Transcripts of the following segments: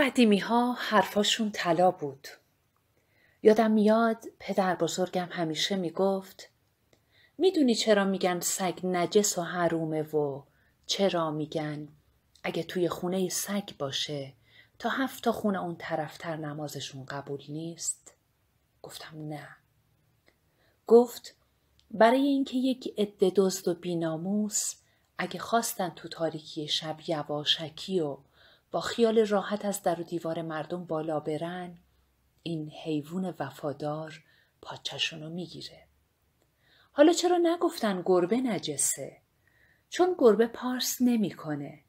قدیمی ها حرفاشون طلا بود. یادم میاد پدر بزرگم همیشه میگفت میدونی چرا میگن سگ نجس و حرومه و چرا میگن اگه توی خونه سگ باشه تا هفت تا خونه اون طرفتر نمازشون قبول نیست؟ گفتم نه. گفت برای اینکه یک عده دزد و بیناموس اگه خواستن تو تاریکی شب یواشکی و با خیال راحت از در و دیوار مردم بالا برن این حیوان وفادار پاچشونو میگیره حالا چرا نگفتن گربه نجسه چون گربه پارس نمیکنه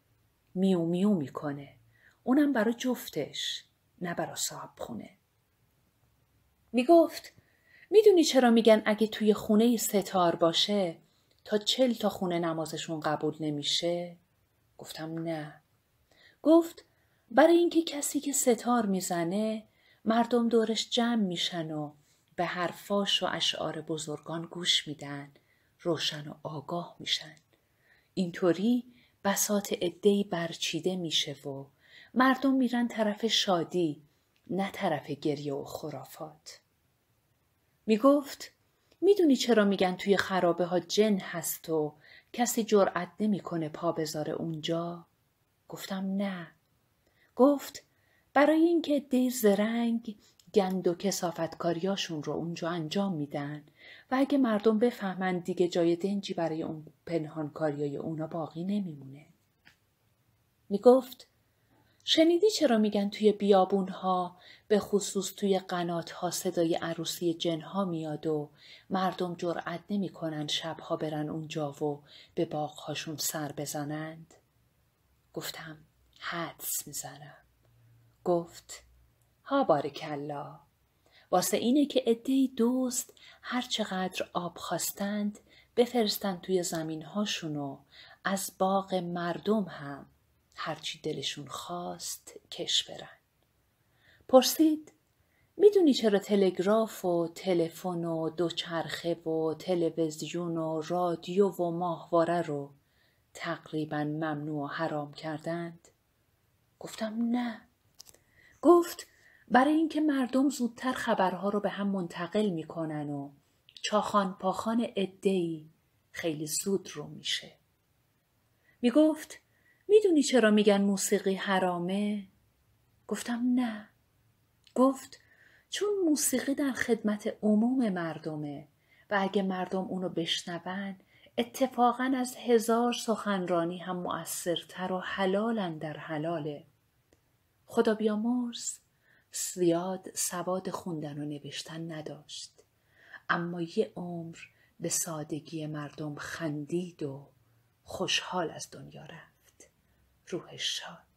میو میو میکنه اونم برا جفتش نه برا صاحب خونه میگفت میدونی چرا میگن اگه توی خونه ستار باشه تا چل تا خونه نمازشون قبول نمیشه گفتم نه گفت برای اینکه کسی که ستار میزنه مردم دورش جمع میشن و به حرفاش و اشعار بزرگان گوش میدن روشن و آگاه میشن اینطوری بسات عدهای برچیده میشه و مردم میرن طرف شادی نه طرف گریه و خرافات میگفت میدونی چرا میگن توی خرابه ها جن هست و کسی جرأت نمیکنه پا بذاره اونجا گفتم نه گفت برای اینکه دیز رنگ گند و کاریاشون رو اونجا انجام میدن و اگه مردم بفهمند دیگه جای دنجی برای اون پنهان کاریای اونا باقی نمیمونه. میگفت شنیدی چرا میگن توی بیابون ها به خصوص توی قنات ها صدای عروسی جنها میاد و مردم جرأت نمیکنن شبها برن اونجا و به هاشون سر بزنند؟ گفتم حدس میزنم گفت ها بارکلا واسه اینه که ادهی دوست هر چقدر آب خواستند بفرستند توی زمین هاشون و از باغ مردم هم هرچی دلشون خواست کش برن پرسید میدونی چرا تلگراف و تلفن و دوچرخه و تلویزیون و رادیو و ماهواره رو تقریبا ممنوع و حرام کردند گفتم نه گفت برای اینکه مردم زودتر خبرها رو به هم منتقل میکنن و چاخان پاخان ادهی خیلی زود رو میشه میگفت میدونی چرا میگن موسیقی حرامه؟ گفتم نه گفت چون موسیقی در خدمت عموم مردمه و اگه مردم اونو بشنوند اتفاقا از هزار سخنرانی هم مؤثرتر و حلالن در حلاله خدا بیامرز زیاد سواد خوندن و نوشتن نداشت اما یه عمر به سادگی مردم خندید و خوشحال از دنیا رفت روحش شاد